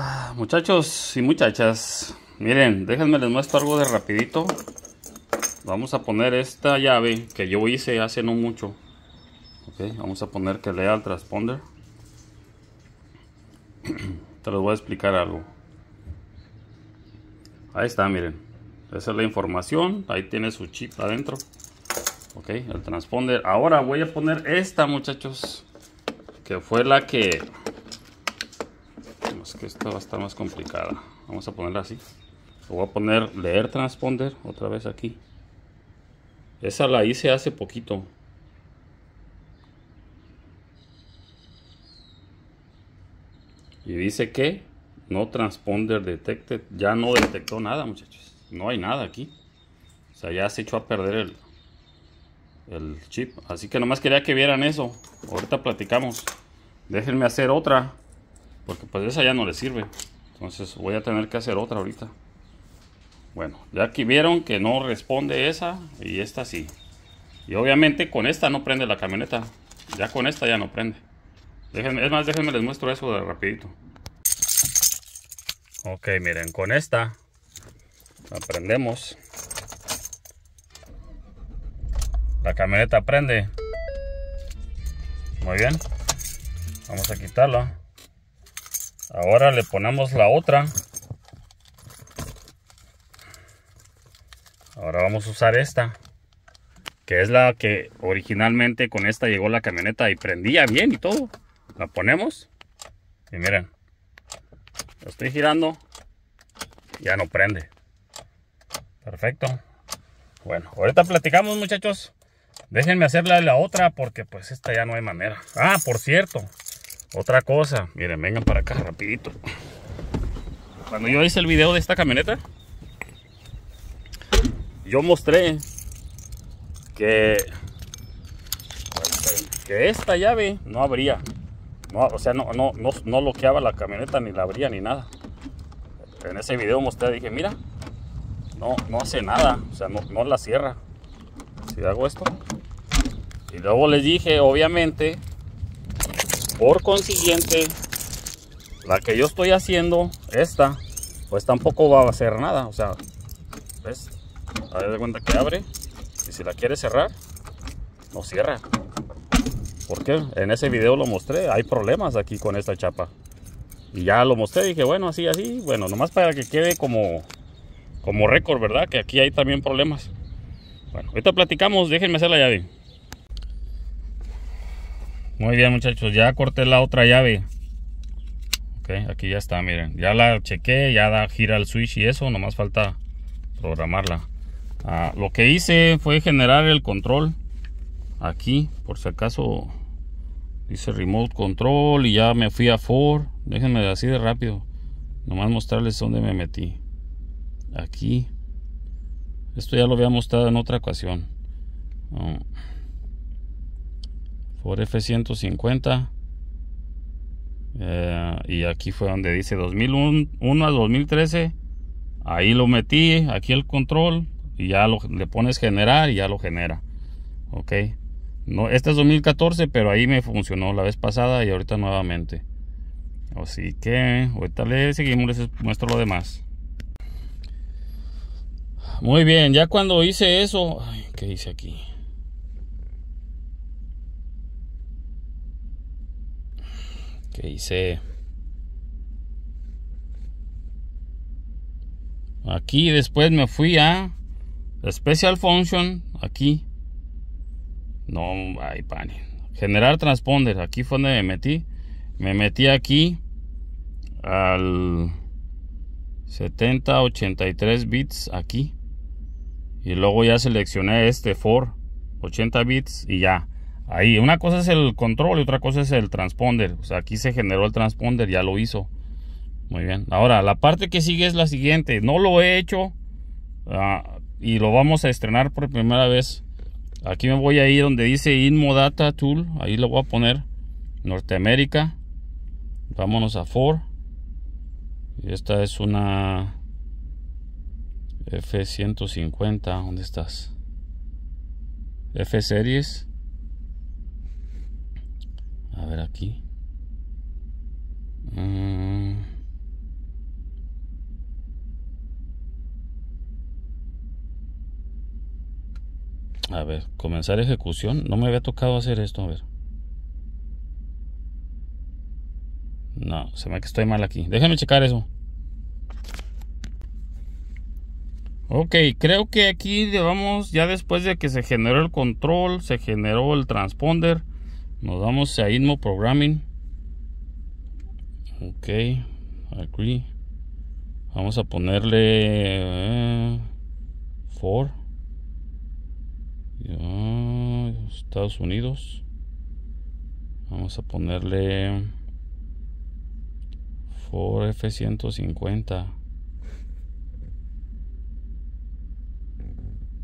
Ah, muchachos y muchachas, miren, déjenme les muestro algo de rapidito. Vamos a poner esta llave que yo hice hace no mucho. vamos a poner que lea el transponder. Te les voy a explicar algo. Ahí está, miren. Esa es la información. Ahí tiene su chip adentro. Ok, el transponder. Ahora voy a poner esta, muchachos. Que fue la que que esta va a estar más complicada. Vamos a ponerla así. voy a poner leer transponder otra vez aquí. Esa la hice hace poquito. Y dice que no transponder detected. Ya no detectó nada, muchachos. No hay nada aquí. O sea, ya se echó a perder el, el chip. Así que nomás quería que vieran eso. Ahorita platicamos. Déjenme hacer otra. Porque pues esa ya no le sirve. Entonces voy a tener que hacer otra ahorita. Bueno, ya aquí vieron que no responde esa y esta sí. Y obviamente con esta no prende la camioneta. Ya con esta ya no prende. es más, déjenme les muestro eso de rapidito. Ok, miren, con esta aprendemos La camioneta prende. Muy bien. Vamos a quitarla. Ahora le ponemos la otra. Ahora vamos a usar esta. Que es la que originalmente con esta llegó la camioneta y prendía bien y todo. La ponemos. Y miren. La estoy girando. Ya no prende. Perfecto. Bueno, ahorita platicamos muchachos. Déjenme de la otra porque pues esta ya no hay manera. Ah, por cierto. Otra cosa, miren, vengan para acá rapidito. Cuando yo hice el video de esta camioneta, yo mostré que, que esta llave no abría. o sea, no, no, no, no bloqueaba la camioneta, ni la abría, ni nada. En ese video mostré, dije, mira, no, no hace nada, o sea, no la cierra. Si hago esto. Y luego les dije, obviamente, por consiguiente, la que yo estoy haciendo, esta, pues tampoco va a hacer nada. O sea, ¿ves? A ver de cuenta que abre. Y si la quiere cerrar, no cierra. Porque en ese video lo mostré. Hay problemas aquí con esta chapa. Y ya lo mostré. Dije, bueno, así, así. Bueno, nomás para que quede como, como récord, ¿verdad? Que aquí hay también problemas. Bueno, ahorita platicamos. Déjenme hacer la llave. Muy bien muchachos, ya corté la otra llave. Ok, aquí ya está, miren. Ya la chequé, ya da gira el switch y eso, nomás falta programarla. Ah, lo que hice fue generar el control aquí, por si acaso dice remote control y ya me fui a for. Déjenme así de rápido, nomás mostrarles dónde me metí. Aquí. Esto ya lo había mostrado en otra ocasión. Ah por F-150. Eh, y aquí fue donde dice 2001 al 2013. Ahí lo metí, aquí el control. Y ya le pones generar y ya lo genera. Ok. No, este es 2014, pero ahí me funcionó la vez pasada y ahorita nuevamente. Así que ahorita le seguimos, les muestro lo demás. Muy bien, ya cuando hice eso... ¿Qué hice aquí? que hice aquí después me fui a special function aquí no hay pan generar transponder aquí fue donde me metí me metí aquí al 70 83 bits aquí y luego ya seleccioné este for 80 bits y ya Ahí, una cosa es el control y otra cosa es el transponder. O sea, aquí se generó el transponder, ya lo hizo. Muy bien. Ahora, la parte que sigue es la siguiente. No lo he hecho ah, y lo vamos a estrenar por primera vez. Aquí me voy a ir donde dice Inmodata Tool. Ahí lo voy a poner. Norteamérica. Vámonos a Ford. Esta es una F-150. ¿Dónde estás? F-Series. Mm. A ver, comenzar ejecución. No me había tocado hacer esto, a ver. No, se me que estoy mal aquí. Déjame checar eso. Ok, creo que aquí vamos ya después de que se generó el control, se generó el transponder, nos vamos a Inmo Programming. Ok, agree. Vamos a ponerle eh, for Estados Unidos. Vamos a ponerle for F150.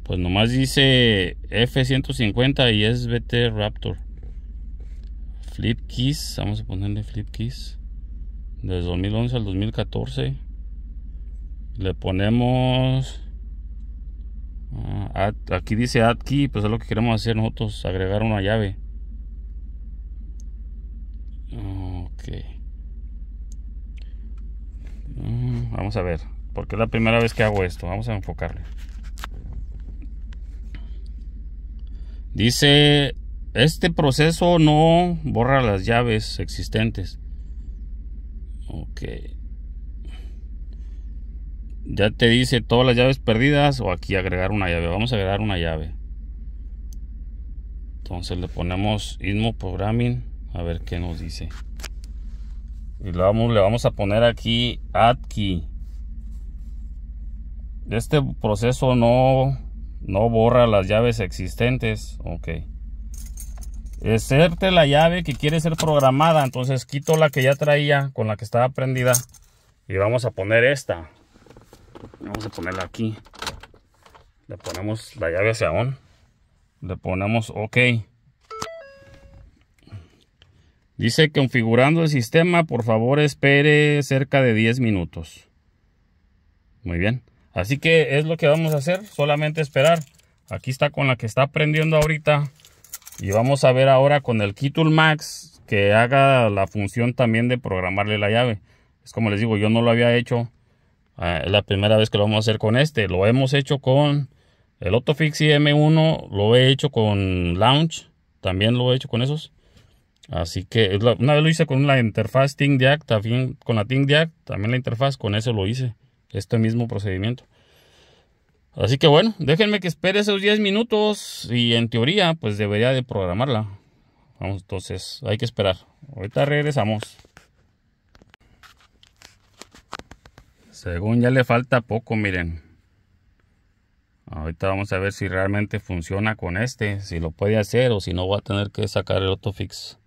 Pues nomás dice F150 y es BT Raptor flip keys, vamos a ponerle flip keys desde 2011 al 2014. Le ponemos, ah, aquí dice add key, pues es lo que queremos hacer nosotros, agregar una llave. Ok. Mm, vamos a ver, porque es la primera vez que hago esto, vamos a enfocarle. Dice este proceso no borra las llaves existentes. Ok. Ya te dice todas las llaves perdidas o aquí agregar una llave. Vamos a agregar una llave. Entonces le ponemos Ismo Programming a ver qué nos dice. Y le vamos, le vamos a poner aquí Add Key. Este proceso no, no borra las llaves existentes. Ok. Eserte la llave que quiere ser programada. Entonces quito la que ya traía con la que estaba prendida y vamos a poner esta. Vamos a ponerla aquí. Le ponemos la llave hacia on. Le ponemos OK. Dice configurando el sistema, por favor espere cerca de 10 minutos. Muy bien. Así que es lo que vamos a hacer, solamente esperar. Aquí está con la que está prendiendo ahorita. Y vamos a ver ahora con el Kitul Max que haga la función también de programarle la llave. Es como les digo, yo no lo había hecho. Ah, es la primera vez que lo vamos a hacer con este. Lo hemos hecho con el y M1. Lo he hecho con Launch. También lo he hecho con esos. Así que una vez lo hice con la interfaz ThinkDiac, también con la también la interfaz, con eso lo hice, este mismo procedimiento. Así que bueno, déjenme que espere esos 10 minutos y en teoría pues debería de programarla. Vamos, entonces hay que esperar. Ahorita regresamos. Según ya le falta poco, miren. Ahorita vamos a ver si realmente funciona con este, si lo puede hacer o si no va a tener que sacar el autofix.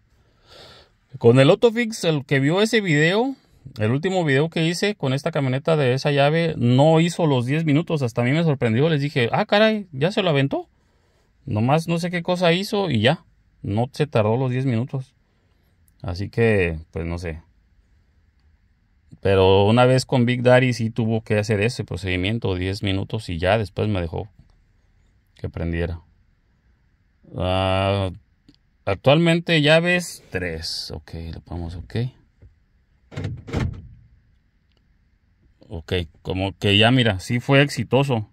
Con el autofix, el que vio ese video, el último video que hice con esta camioneta de esa llave no hizo los 10 minutos. Hasta a mí me sorprendió. Les dije, ah, caray, ya se lo aventó. Nomás no sé qué cosa hizo y ya. No se tardó los 10 minutos. Así que, pues no sé. Pero una vez con Big Daddy sí tuvo que hacer ese procedimiento, 10 minutos y ya después me dejó que prendiera. Ah, actualmente llaves 3. Ok, lo ponemos ok. Ok, como que ya mira, sí fue exitoso.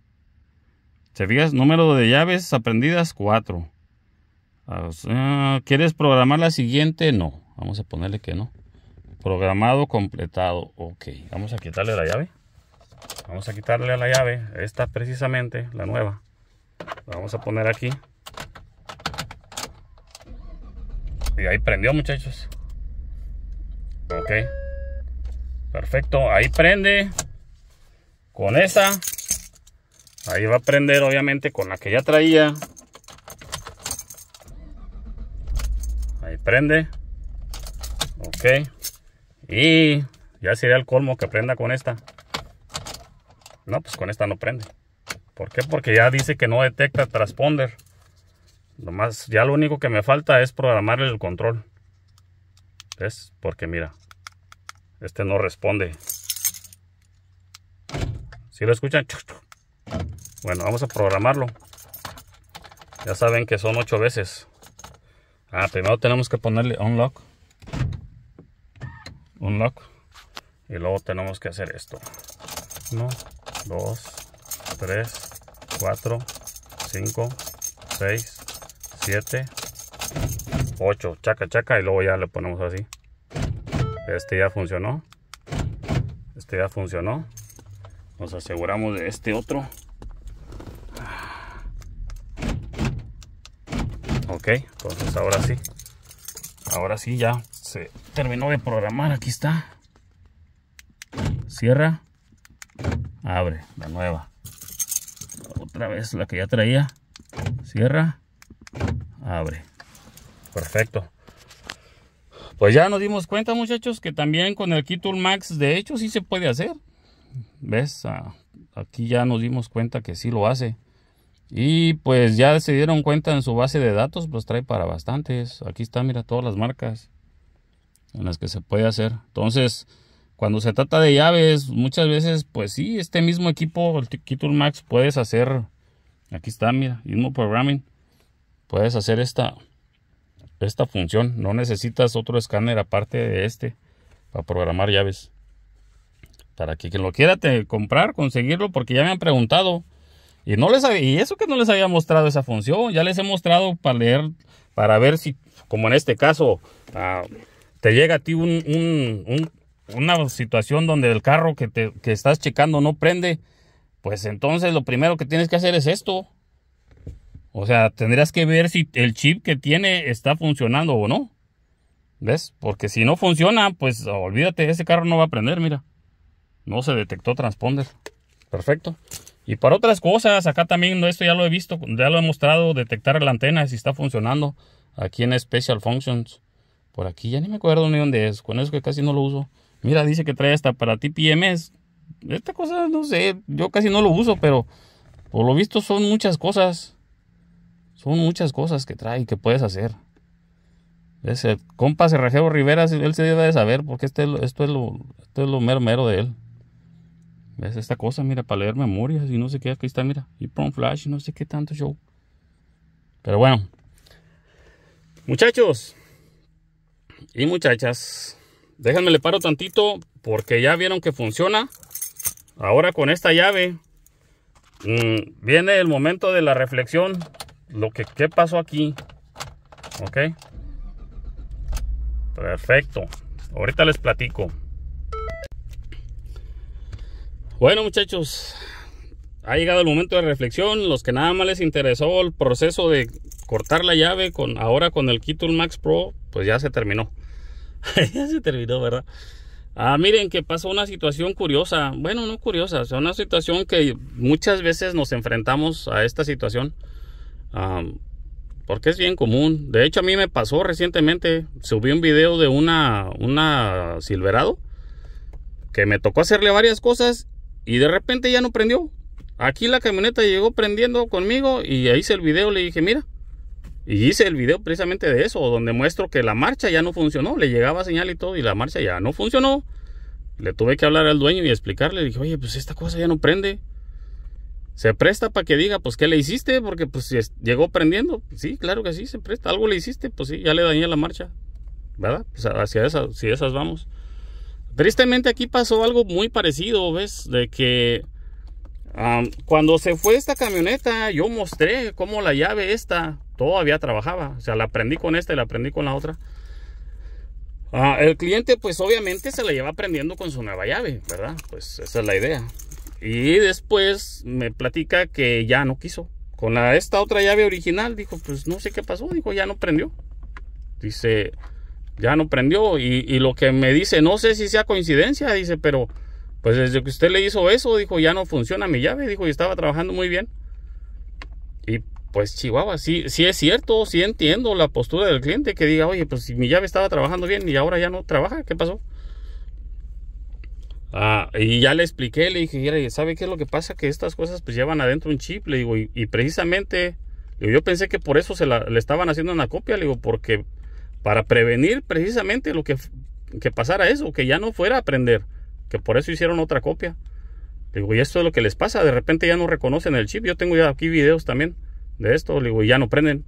¿Se fijas? Número de llaves aprendidas, 4. Ah, ¿Quieres programar la siguiente? No. Vamos a ponerle que no. Programado, completado. Ok, vamos a quitarle la llave. Vamos a quitarle a la llave. Esta precisamente, la nueva. La vamos a poner aquí. Y ahí prendió, muchachos. Ok. Perfecto, ahí prende. Con esa. Ahí va a prender obviamente con la que ya traía. Ahí prende. Ok. Y ya sería el colmo que prenda con esta. No, pues con esta no prende. ¿Por qué? Porque ya dice que no detecta transponder. más, ya lo único que me falta es programarle el control. ¿Ves? Porque mira, este no responde. Si lo escuchan? Bueno, vamos a programarlo. Ya saben que son 8 veces. Ah, primero tenemos que ponerle unlock. Unlock. Y luego tenemos que hacer esto. 1, 2, 3, 4, 5, 6, 7, 8. Chaca, chaca. Y luego ya le ponemos así. Este ya funcionó. Este ya funcionó. Nos aseguramos de este otro. Ok, entonces ahora sí. Ahora sí ya se terminó de programar. Aquí está. Cierra. Abre la nueva. Otra vez la que ya traía. Cierra. Abre. Perfecto pues ya nos dimos cuenta muchachos que también con el Kitul Max de hecho sí se puede hacer. ¿Ves? Ah, aquí ya nos dimos cuenta que sí lo hace. Y pues ya se dieron cuenta en su base de datos, pues trae para bastantes. Aquí está, mira, todas las marcas en las que se puede hacer. Entonces, cuando se trata de llaves, muchas veces, pues sí, este mismo equipo, el Kitul Max, puedes hacer, aquí está, mira, mismo programming, puedes hacer esta, esta función. No necesitas otro escáner aparte de este para programar llaves. Para que quien lo quiera te comprar, conseguirlo, porque ya me han preguntado. Y, no les, y eso que no les había mostrado esa función, ya les he mostrado para leer, para ver si, como en este caso, ah, te llega a ti una situación donde el carro que, te, que estás checando no prende. Pues entonces lo primero que tienes que hacer es esto. O sea, tendrías que ver si el chip que tiene está funcionando o no. ¿Ves? Porque si no funciona, pues olvídate, ese carro no va a prender, mira. No se detectó transponder. Perfecto. Y para otras cosas, acá también, esto ya lo he visto, ya lo he mostrado, detectar la antena si está funcionando. Aquí en Special Functions. Por aquí, ya ni me acuerdo ni dónde es. Con eso que casi no lo uso. Mira, dice que trae hasta para TPMs. Esta cosa, no sé, yo casi no lo uso, pero por lo visto son muchas cosas. Son muchas cosas que trae Y que puedes hacer. ¿Ves? El compa Cerrajero Rivera, él se debe de saber porque este, esto, es lo, esto es lo mero mero de él. ¿Ves? Esta cosa, mira, para leer memorias y no sé qué, aquí está, mira. Y prom flash y no sé qué tanto show. Pero bueno. Muchachos y muchachas, déjenme le paro tantito porque ya vieron que funciona. Ahora con esta llave mm, viene el momento de la reflexión lo que qué pasó aquí. Ok. Perfecto. Ahorita les platico. Bueno muchachos, ha llegado el momento de reflexión. Los que nada más les interesó el proceso de cortar la llave con ahora con el Kitul Max Pro, pues ya se terminó. ya se terminó, ¿verdad? Ah, miren que pasó una situación curiosa. Bueno, no curiosa, es una situación que muchas veces nos enfrentamos a esta situación porque es bien común. De hecho, a mí me pasó recientemente. Subí un video de una, una Silverado que me tocó hacerle varias cosas y de repente ya no prendió. Aquí la camioneta llegó prendiendo conmigo y hice el video. Le dije, mira. Y hice el video precisamente de eso, donde muestro que la marcha ya no funcionó. Le llegaba señal y todo y la marcha ya no funcionó. Le tuve que hablar al dueño y explicarle. Le dije, oye, pues esta cosa ya no prende se presta para que diga, pues, ¿qué le hiciste? Porque, pues, llegó prendiendo, pues, sí, claro que sí, se presta. Algo le hiciste, pues sí, ya le dañé la marcha, ¿verdad? Pues hacia esas, esas vamos. Tristemente aquí pasó algo muy parecido, ¿ves? De que cuando se fue esta camioneta, yo mostré cómo la llave esta todavía trabajaba. O sea, la prendí con esta y la prendí con la otra. Ah, el cliente, pues obviamente se la lleva prendiendo con su nueva llave, ¿verdad? Pues esa es la idea. Y después me platica que ya no quiso. Con esta otra llave original, dijo, pues no sé qué pasó, dijo, ya no prendió. Dice, ya no prendió. Y, lo que me dice, no sé si sea coincidencia, dice, pero pues desde que usted le hizo eso, dijo, ya no funciona mi llave, dijo, y estaba trabajando muy bien. Y pues Chihuahua, sí, sí es cierto, sí entiendo la postura del cliente que diga, oye, pues si mi llave estaba trabajando bien y ahora ya no trabaja, ¿qué pasó? Ah, y ya le expliqué, le dije, ¿sabe qué es lo que pasa? Que estas cosas pues llevan adentro un chip, le digo, y, precisamente yo pensé que por eso se le estaban haciendo una copia, le digo, porque para prevenir precisamente lo que, que pasara eso, que ya no fuera a aprender, que por eso hicieron otra copia. digo, y esto es lo que les pasa, de repente ya no reconocen el chip, yo tengo ya aquí videos también de esto, le digo, y ya no prenden.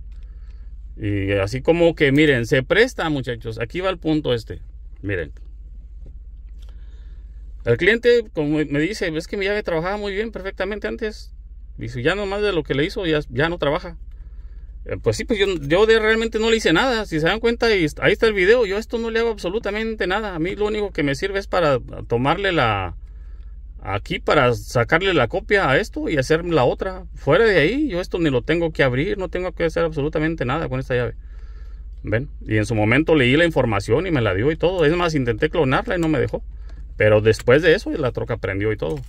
Y así como que, miren, se presta muchachos, aquí va el punto este, miren. El cliente, como me dice, es que mi llave trabajaba muy bien, perfectamente antes. si ya más de lo que le hizo, ya, ya no trabaja. Eh, pues sí, pues yo, yo realmente no le hice nada. Si se dan cuenta, ahí está el video. Yo esto no le hago absolutamente nada. A mí lo único que me sirve es para tomarle la, aquí para sacarle la copia a esto y hacer la otra. Fuera de ahí, yo esto ni lo tengo que abrir, no tengo que hacer absolutamente nada con esta llave. ¿Ven? Y en su momento leí la información y me la dio y todo. Es más, intenté clonarla y no me dejó. Pero después de eso la troca prendió y todo.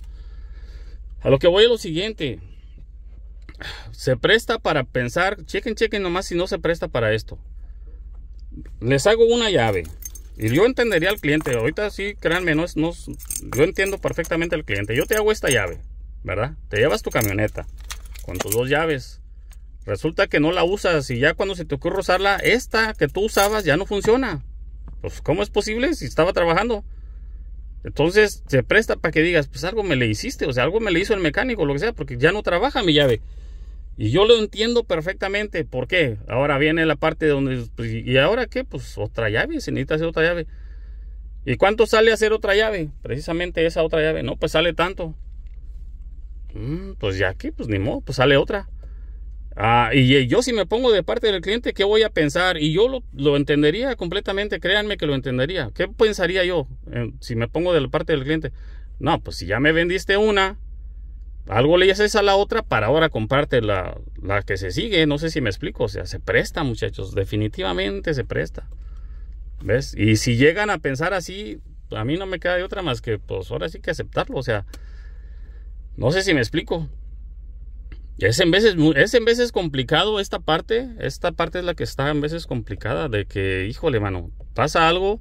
A lo que voy es lo siguiente. Se presta para pensar, chequen, chequen nomás si no se presta para esto. Les hago una llave. Y yo entendería al cliente. Ahorita sí, créanme, no no, yo entiendo perfectamente al cliente. Yo te hago esta llave, ¿verdad? Te llevas tu camioneta con tus dos llaves. Resulta que no la usas y ya cuando se te ocurre usarla, esta que tú usabas ya no funciona. Pues, ¿cómo es posible si estaba trabajando? Entonces se presta para que digas, pues algo me le hiciste, o sea, algo me le hizo el mecánico, lo que sea, porque ya no trabaja mi llave. Y yo lo entiendo perfectamente, ¿por qué? Ahora viene la parte donde, pues, ¿y ahora qué? Pues otra llave, se necesita hacer otra llave. ¿Y cuánto sale hacer otra llave? Precisamente esa otra llave, no, pues sale tanto. Mm, pues ya aquí, pues ni modo, pues sale otra. Ah, y yo si me pongo de parte del cliente, ¿qué voy a pensar? Y yo lo, entendería completamente, créanme que lo entendería. ¿Qué pensaría yo eh, si me pongo de la parte del cliente? No, pues si ya me vendiste una, algo le haces a la otra para ahora comparte la, la que se sigue. No sé si me explico, o sea, se presta muchachos, definitivamente se presta. ¿Ves? Y si llegan a pensar así, a mí no me queda de otra más que pues ahora sí que aceptarlo, o sea, no sé si me explico. Es en, veces, es en veces complicado esta parte. Esta parte es la que está en veces complicada. De que, híjole, mano, pasa algo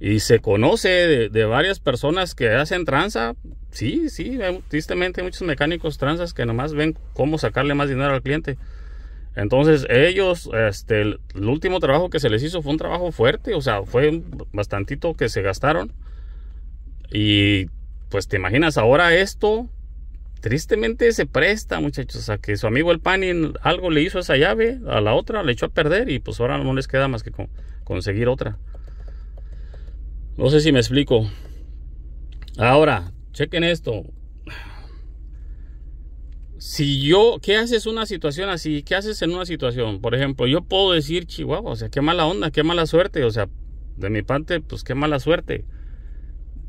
y se conoce de, varias personas que hacen tranza. Sí, sí, tristemente hay muchos mecánicos tranzas que nomás ven cómo sacarle más dinero al cliente. Entonces ellos, este, el, último trabajo que se les hizo fue un trabajo fuerte, o sea, fue bastantito que se gastaron. Y pues te imaginas ahora esto tristemente se presta, muchachos, a que su amigo el Pani algo le hizo esa llave, a la otra le echó a perder y pues ahora no les queda más que conseguir otra. No sé si me explico. Ahora, chequen esto. Si yo, ¿qué haces una situación así? ¿Qué haces en una situación? Por ejemplo, yo puedo decir, Chihuahua, o sea, qué mala onda, qué mala suerte, o sea, de mi parte, pues qué mala suerte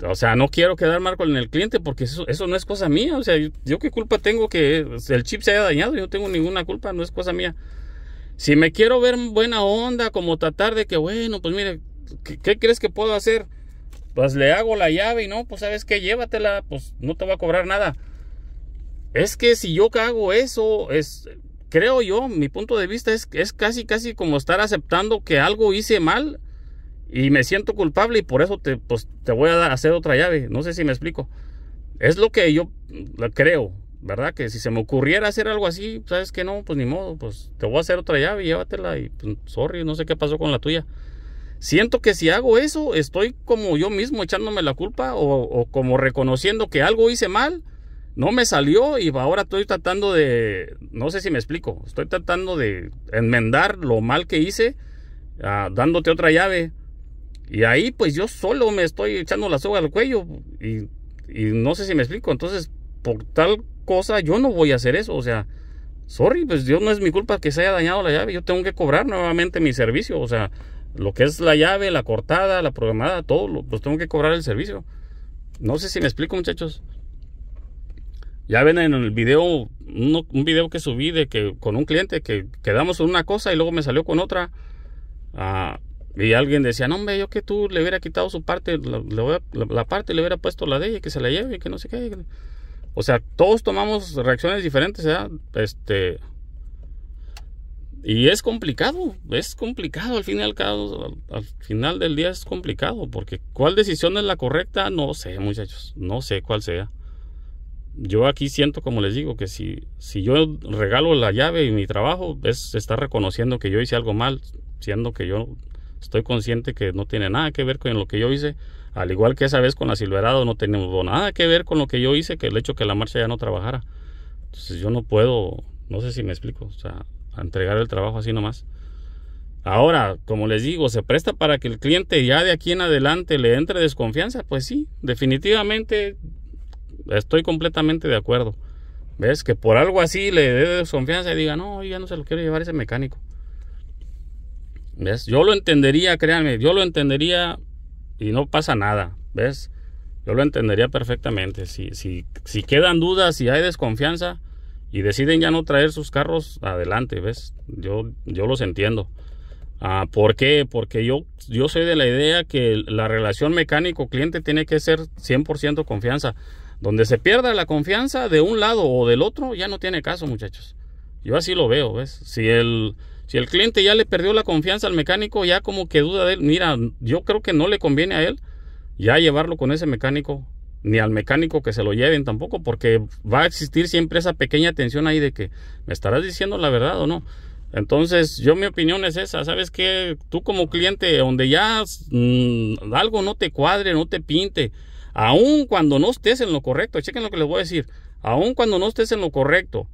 o sea, no quiero quedar mal con el cliente porque eso, no es cosa mía. O sea, yo, qué culpa tengo que el chip se haya dañado. Yo no tengo ninguna culpa, no es cosa mía. Si me quiero ver buena onda, como tratar de que, bueno, pues mire, ¿qué, crees que puedo hacer? Pues le hago la llave y no, pues sabes que llévatela, pues no te va a cobrar nada. Es que si yo hago eso, es, creo yo, mi punto de vista es, es casi, casi como estar aceptando que algo hice mal y me siento culpable y por eso te, pues, te voy a dar, hacer otra llave. No sé si me explico. Es lo que yo mm, creo, ¿verdad? Que si se me ocurriera hacer algo así, sabes que no, pues ni modo, pues te voy a hacer otra llave, llévatela y pues, sorry, no sé qué pasó con la tuya. Siento que si hago eso, estoy como yo mismo echándome la culpa o, como reconociendo que algo hice mal, no me salió y ahora estoy tratando de, no sé si me explico, estoy tratando de enmendar lo mal que hice, ah, dándote otra llave y ahí pues yo solo me estoy echando la soga al cuello y, no sé si me explico. Entonces, por tal cosa yo no voy a hacer eso. O sea, sorry, pues Dios, no es mi culpa que se haya dañado la llave. Yo tengo que cobrar nuevamente mi servicio. O sea, lo que es la llave, la cortada, la programada, todo, pues tengo que cobrar el servicio. No sé si me explico muchachos. Ya ven en el video, un video que subí de que con un cliente que quedamos en una cosa y luego me salió con otra. Ah, y alguien decía, no, hombre, yo que tú le hubiera quitado su parte, la, parte le hubiera puesto la de ella, que se la lleve, que no se caiga... O sea, todos tomamos reacciones diferentes, ¿verdad? Este. Y es complicado, es complicado al final, al, al final del día es complicado, porque cuál decisión es la correcta, no sé, muchachos, no sé cuál sea. Yo aquí siento, como les digo, que si, si yo regalo la llave y mi trabajo, es estar reconociendo que yo hice algo mal, siendo que yo Estoy consciente que no tiene nada que ver con lo que yo hice. Al igual que esa vez con la Silverado, no tenemos nada que ver con lo que yo hice, que el hecho que la marcha ya no trabajara. Entonces yo no puedo, no sé si me explico, o sea, entregar el trabajo así nomás. Ahora, como les digo, se presta para que el cliente ya de aquí en adelante le entre desconfianza. Pues sí, definitivamente estoy completamente de acuerdo. ¿Ves? Que por algo así le dé desconfianza y diga, no, ya no se lo quiero llevar ese mecánico. ¿Ves? Yo lo entendería, créanme, yo lo entendería y no pasa nada, ¿ves? Yo lo entendería perfectamente. Si, si, si quedan dudas, si hay desconfianza y deciden ya no traer sus carros, adelante, ¿ves? Yo, yo los entiendo. Ah, ¿Por qué? Porque yo, yo soy de la idea que la relación mecánico-cliente tiene que ser 100% confianza. Donde se pierda la confianza de un lado o del otro, ya no tiene caso, muchachos. Yo así lo veo, ¿ves? Si el, si el cliente ya le perdió la confianza al mecánico, ya como que duda de él, mira, yo creo que no le conviene a él ya llevarlo con ese mecánico, ni al mecánico que se lo lleven tampoco, porque va a existir siempre esa pequeña tensión ahí de que me estarás diciendo la verdad o no. Entonces, yo mi opinión es esa, ¿sabes que Tú como cliente, donde ya mm, algo no te cuadre, no te pinte, aun cuando no estés en lo correcto, chequen lo que les voy a decir, aun cuando no estés en lo correcto,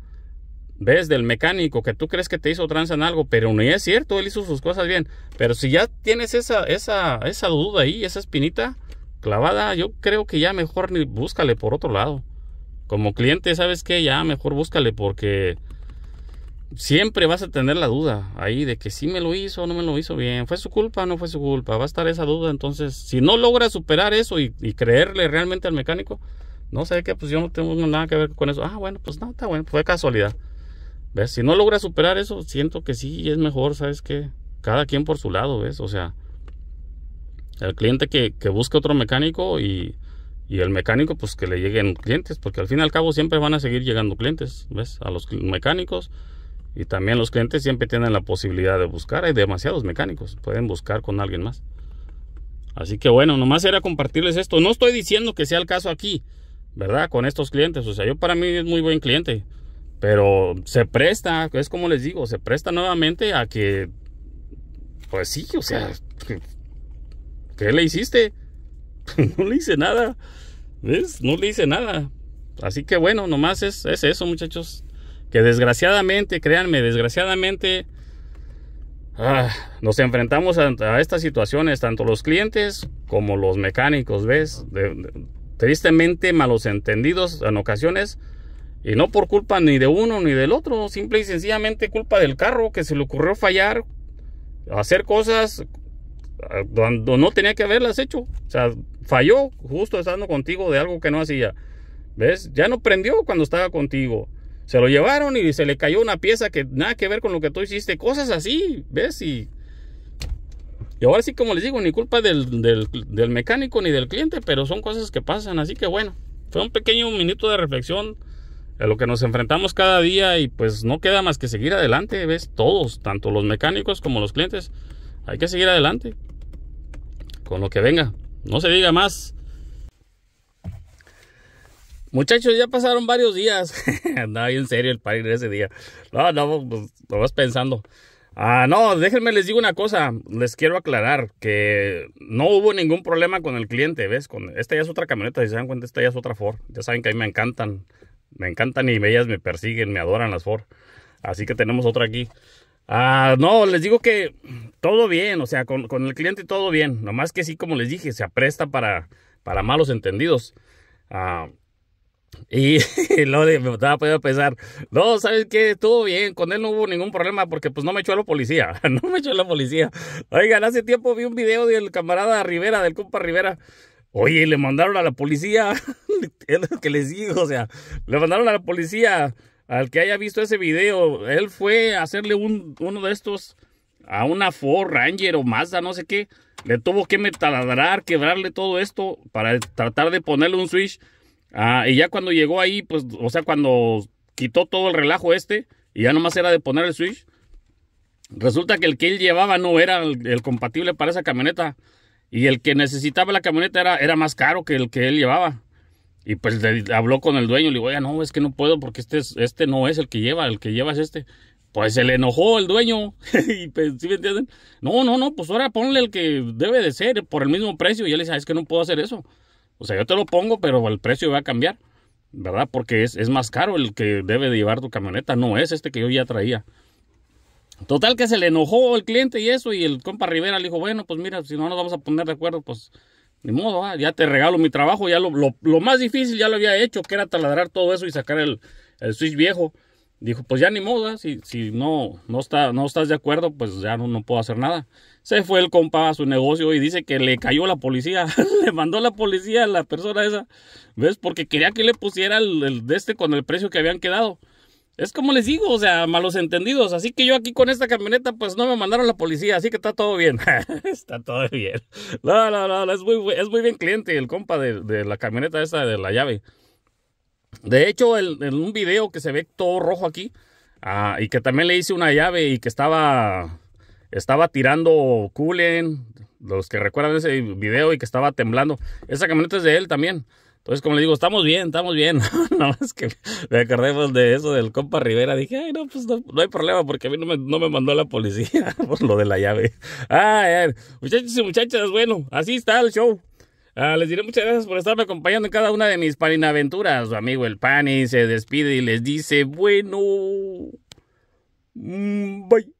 ves del mecánico que tú crees que te hizo tranza en algo, pero no es cierto, él hizo sus cosas bien. Pero si ya tienes esa, esa, esa duda ahí, esa espinita clavada, yo creo que ya mejor ni búscale por otro lado. Como cliente, ¿sabes qué? Ya mejor búscale porque siempre vas a tener la duda ahí de que si me lo hizo o no me lo hizo bien. ¿Fue su culpa no fue su culpa? Va a estar esa duda. Entonces, si no logras superar eso y, y creerle realmente al mecánico, no sé qué, pues yo no tengo nada que ver con eso. Ah, bueno, pues no, está bueno, fue casualidad. Si no logra superar eso, siento que sí es mejor, ¿sabes qué? Cada quien por su lado, ¿ves? O sea, el cliente que, que busque otro mecánico y, y, el mecánico, pues que le lleguen clientes, porque al fin y al cabo siempre van a seguir llegando clientes, ¿ves? A los mecánicos y también los clientes siempre tienen la posibilidad de buscar. Hay demasiados mecánicos, pueden buscar con alguien más. Así que bueno, nomás era compartirles esto. No estoy diciendo que sea el caso aquí, ¿verdad? Con estos clientes. O sea, yo para mí es muy buen cliente. Pero se presta, es como les digo, se presta nuevamente a que, pues sí, o sea, ¿qué le hiciste? no le hice nada, ¿ves? No le hice nada. Así que bueno, nomás es, es eso, muchachos. Que desgraciadamente, créanme, desgraciadamente, ah, nos enfrentamos a, estas situaciones, tanto los clientes como los mecánicos, ¿ves? tristemente malos entendidos en ocasiones y no por culpa ni de uno ni del otro, simple y sencillamente culpa del carro que se le ocurrió fallar, hacer cosas ah, cuando no tenía que haberlas hecho. O sea, falló justo estando contigo de algo que no hacía. ¿Ves? Ya no prendió cuando estaba contigo. Se lo llevaron y se le cayó una pieza que nada que ver con lo que tú hiciste. Cosas así, ¿ves? Y, y ahora sí, como les digo, ni culpa del, del, del mecánico ni del cliente, pero son cosas que pasan. Así que bueno, fue un pequeño minuto de reflexión a lo que nos enfrentamos cada día y pues no queda más que seguir adelante, ¿ves? Todos, tanto los mecánicos como los clientes, hay que seguir adelante con lo que venga, no se diga más. Muchachos, ya pasaron varios días. Andaba bien serio el parir ese día. No, no, pues, lo vas pensando. Ah, no, déjenme les digo una cosa. Les quiero aclarar que no hubo ningún problema con el cliente, ¿ves? esta ya es otra camioneta, si se dan cuenta, esta ya es otra Ford. Ya saben que a mí me encantan me encantan y ellas me persiguen, me adoran las Ford. Así que tenemos otra aquí. Ah, no, les digo que todo bien, o sea, con, el cliente todo bien. Nomás que sí, como les dije, se apresta para, para malos entendidos. Ah, y, lo de, me estaba a pensar, no, ¿sabes qué? todo bien, con él no hubo ningún problema porque pues no me echó a la policía, no me echó a la policía. Oigan, hace tiempo vi un video del camarada Rivera, del compa Rivera, Oye, le mandaron a la policía. que les digo, o sea, le mandaron a la policía. Al que haya visto ese video, él fue a hacerle uno de estos a una Ford Ranger o Mazda, no sé qué. Le tuvo que metaladrar, quebrarle todo esto para tratar de ponerle un switch. Ah, y ya cuando llegó ahí, pues, o sea, cuando quitó todo el relajo este y ya nomás era de poner el switch, resulta que el que él llevaba no era el compatible para esa camioneta. Y el que necesitaba la camioneta era, era más caro que el que él llevaba. Y pues le habló con el dueño, le digo, oye, no, es que no puedo porque este, este no es el que lleva, el que lleva es este. Pues se le enojó el dueño. y pues, ¿sí me entienden? No, no, no, pues ahora ponle el que debe de ser por el mismo precio. Y él dice, es que no puedo hacer eso. O sea, yo te lo pongo, pero el precio va a cambiar, ¿verdad? Porque es, es más caro el que debe de llevar tu camioneta, no es este que yo ya traía. Total que se le enojó el cliente y eso, y el compa Rivera le dijo, bueno, pues mira, si no nos vamos a poner de acuerdo, pues ni modo, ah, ya te regalo mi trabajo, ya lo, más difícil ya lo había hecho, que era taladrar todo eso y sacar el, el switch viejo. Dijo, pues ya ni modo, ah, si, si no, no, está, no estás de acuerdo, pues ya no, no puedo hacer nada. Se fue el compa a su negocio y dice que le cayó la policía, le mandó la policía a la persona esa, ¿ves? Porque quería que le pusiera el de este con el precio que habían quedado. Es como les digo, o sea, malos entendidos. Así que yo aquí con esta camioneta, pues no me mandaron la policía, así que está todo bien. está todo bien. No, no, no, es muy, bien cliente el compa de, la camioneta esa de la llave. De hecho, el, en un video que se ve todo rojo aquí, ah, y que también le hice una llave y que estaba, estaba tirando coolen, los que recuerdan ese video y que estaba temblando. Esa camioneta es de él también. Entonces, como le digo, estamos bien, estamos bien. Nada más que me acordemos de eso del compa Rivera. Dije, ay, no, pues no, hay problema porque a mí no me, mandó la policía por lo de la llave. muchachos y muchachas, bueno, así está el show. Ah, les diré muchas gracias por estarme acompañando en cada una de mis aventuras Su amigo el Pani se despide y les dice, bueno, mm, bye.